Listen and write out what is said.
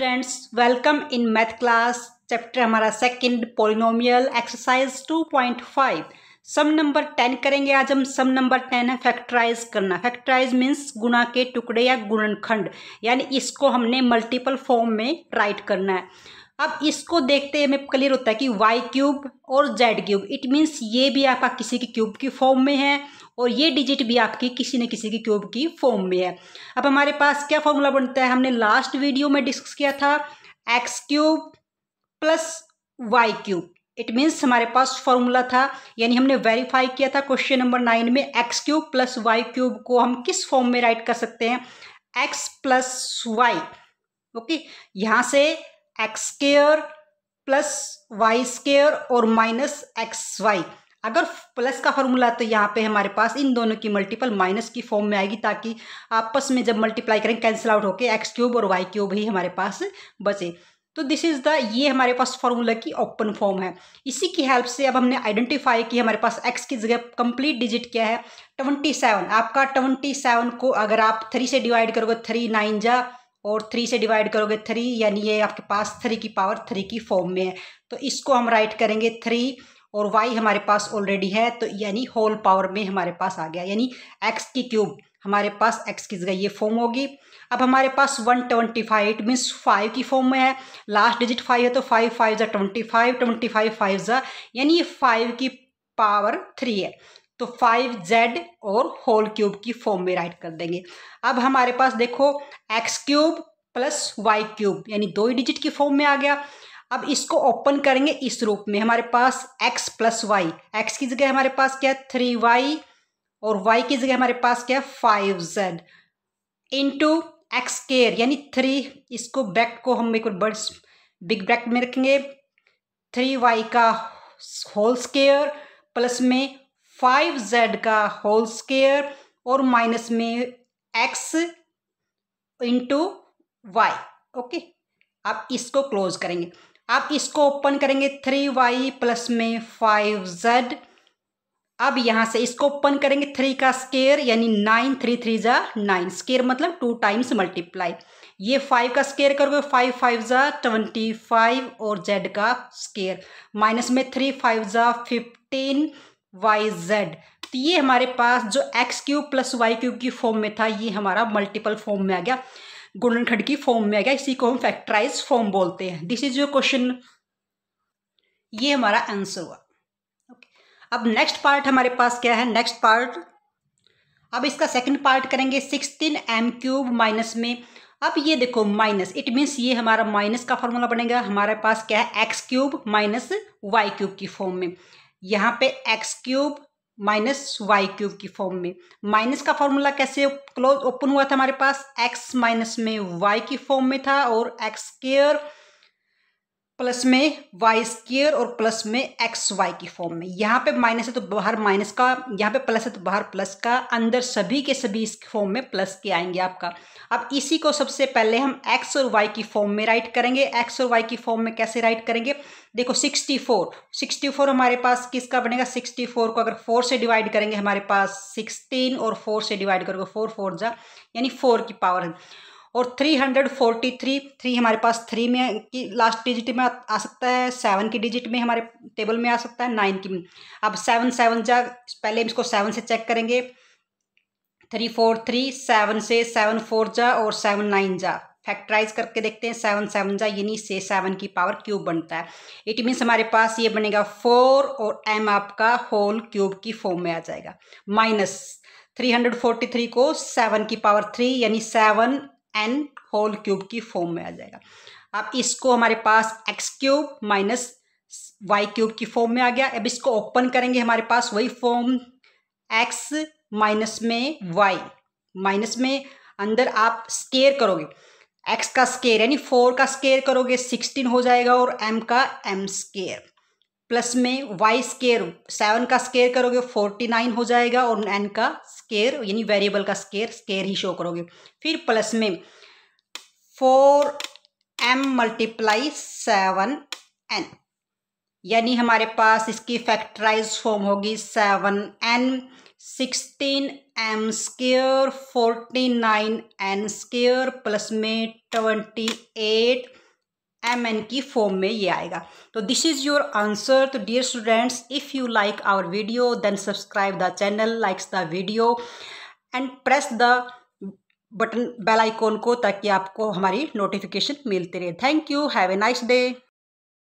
Students welcome in math class chapter हमारा second polynomial exercise 2.5 sum number 10 करेंगे आज हम सम नंबर 10 है फैक्टराइज करना फैक्टराइज मींस गुना के टुकड़े या गुणनखंड यानी इसको हमने मल्टीपल फॉर्म में राइट करना है अब इसको देखते हमें क्लियर होता है कि वाई क्यूब और जेड क्यूब इट मीन्स ये भी आपका किसी के क्यूब की फॉर्म में है और ये डिजिट भी आपकी किसी न किसी की क्यूब की फॉर्म में है अब हमारे पास क्या फॉर्मूला बनता है हमने लास्ट वीडियो में डिस्कस किया था X cube plus Y cube it means हमारे पास फॉर्मूला था यानी हमने वेरीफाई किया था क्वेश्चन नंबर नाइन में X cube plus Y cube को हम किस फॉर्म में राइट कर सकते हैं एक्स प्लस वाई ओके यहाँ से X square plus Y square और माइनस एक्स वाई अगर प्लस का फार्मूला तो यहाँ पे हमारे पास इन दोनों की मल्टीपल माइनस की फॉर्म में आएगी ताकि आपस में जब मल्टीप्लाई करें कैंसिल आउट होकर एक्स क्यूब और वाई क्यूब ही हमारे पास बचे तो दिस इज़ द ये हमारे पास फार्मूला की ओपन फॉर्म है इसी की हेल्प से अब हमने आइडेंटिफाई की हमारे पास एक्स की जगह कंप्लीट डिजिट क्या है ट्वेंटी सेवन आपका ट्वेंटी सेवन को अगर आप थ्री से डिवाइड करोगे थ्री नाइन जा और थ्री से डिवाइड करोगे थ्री यानी ये आपके पास थ्री की पावर थ्री की फॉर्म में है तो इसको हम राइट करेंगे थ्री और वाई हमारे पास ऑलरेडी है तो यानी होल पावर में हमारे पास आ गया यानी एक्स की क्यूब हमारे पास एक्स की जगह ये फॉर्म होगी अब हमारे पास one twenty five it means five की फॉर्म में है लास्ट डिजिट फाइव है तो फाइव फाइव ज़ा twenty five twenty five five ज़ा यानी ये फाइव की पावर थ्री है तो फाइव जेड और होल क्यूब की फॉर्म में राइट कर देंगे अब हमारे पास देखो X cube plus Y cube यानी दो ही डिजिट की फॉर्म में आ गया अब इसको ओपन करेंगे इस रूप में हमारे पास x प्लस वाई एक्स की जगह हमारे पास क्या है थ्री वाई और y की जगह हमारे पास क्या है five Z into X square यानी थ्री इसको बैक को हम एक बड़ बिग ब्रैक में रखेंगे थ्री वाई का होल स्केयर प्लस में फाइव जेड का होल स्केयर और माइनस में एक्स इंटू वाई ओके अब इसको क्लोज करेंगे आप इसको ओपन करेंगे थ्री वाई प्लस में फाइव जेड अब यहाँ से इसको ओपन करेंगे थ्री का स्केयर यानी नाइन थ्री थ्री जा नाइन स्केयर मतलब टू टाइम्स मल्टीप्लाई ये फाइव का स्केयर करोगे फाइव फाइव जा ट्वेंटी फाइव और जेड का स्केयर माइनस में थ्री फाइव जा फिफ्टीन वाई जेड तो ये हमारे पास जो X cube plus Y cube की फॉर्म में था ये हमारा मल्टीपल फॉर्म में आ गया गोल्डन खड की फॉर्म में आ गया इसी को हम फैक्टराइज फॉर्म बोलते हैं दिस इज योर क्वेश्चन ये हमारा आंसर हुआ okay. अब नेक्स्ट पार्ट हमारे पास क्या है नेक्स्ट पार्ट अब इसका सेकंड पार्ट करेंगे सिक्सटीन एम क्यूब माइनस में अब ये देखो माइनस इट मीन्स ये हमारा माइनस का फॉर्मूला बनेगा हमारे पास क्या है X cube minus Y cube की फॉर्म में यहाँ पे X cube minus Y cube की फॉर्म में माइनस का फॉर्मूला कैसे क्लोज ओपन हुआ था हमारे पास एक्स माइनस में वाई की फॉर्म में था और एक्स स्केयर प्लस में वाई स्केयर और प्लस में एक्स वाई की फॉर्म में यहाँ पे माइनस है तो बाहर माइनस का यहाँ पे प्लस है तो बाहर प्लस का अंदर सभी के सभी इस फॉर्म में प्लस के आएंगे आपका अब इसी को सबसे पहले हम एक्स और वाई की फॉर्म में राइट करेंगे एक्स और वाई की फॉर्म में कैसे राइट करेंगे देखो सिक्सटी फोर सिक्सटी फोर हमारे पास किसका बनेगा सिक्सटी फोर को अगर फोर से डिवाइड करेंगे हमारे पास सिक्सटीन और फोर से डिवाइड करोगे फोर फोर जा यानी फोर की पावर है और three hundred forty three three हमारे पास थ्री में की लास्ट डिजिट में आ सकता है सेवन की डिजिट में हमारे टेबल में आ सकता है नाइन की अब सेवन सेवन जा पहले इसको सेवन से चेक करेंगे थ्री फोर थ्री सेवन से सेवन फोर जा और सेवन नाइन जा फैक्टराइज करके देखते हैं सेवन सेवन जा यानी से सेवन की पावर क्यूब बनता है इट मीन्स हमारे पास ये बनेगा फोर और एम आपका होल क्यूब की फॉर्म में आ जाएगा minus three hundred forty three को सेवन की पावर थ्री यानी सेवन एन होल क्यूब की फॉर्म में आ जाएगा अब इसको हमारे पास X cube minus Y cube की फॉर्म में आ गया अब इसको ओपन करेंगे हमारे पास वही फॉर्म एक्स माइनस में वाई माइनस में अंदर आप स्केयर करोगे एक्स का स्केयर यानी फोर का स्केयर करोगे सिक्सटीन हो जाएगा और एम का एम स्केयर प्लस में वाई स्केयर सेवन का स्केयर करोगे फोर्टी नाइन हो जाएगा और एन का स्केयर यानी वेरिएबल का स्केयर स्केयर ही शो करोगे फिर प्लस में four M multiply seven N यानी हमारे पास इसकी फैक्टराइज फॉर्म होगी seven N sixteen M square forty nine N square plus में ट्वेंटी एट एम एन की फॉर्म में ये आएगा तो दिस इज़ योर आंसर तो dear students if you like our video then subscribe the channel likes the video and press the button bell icon को ताकि आपको हमारी नोटिफिकेशन मिलती रहे thank you have a nice day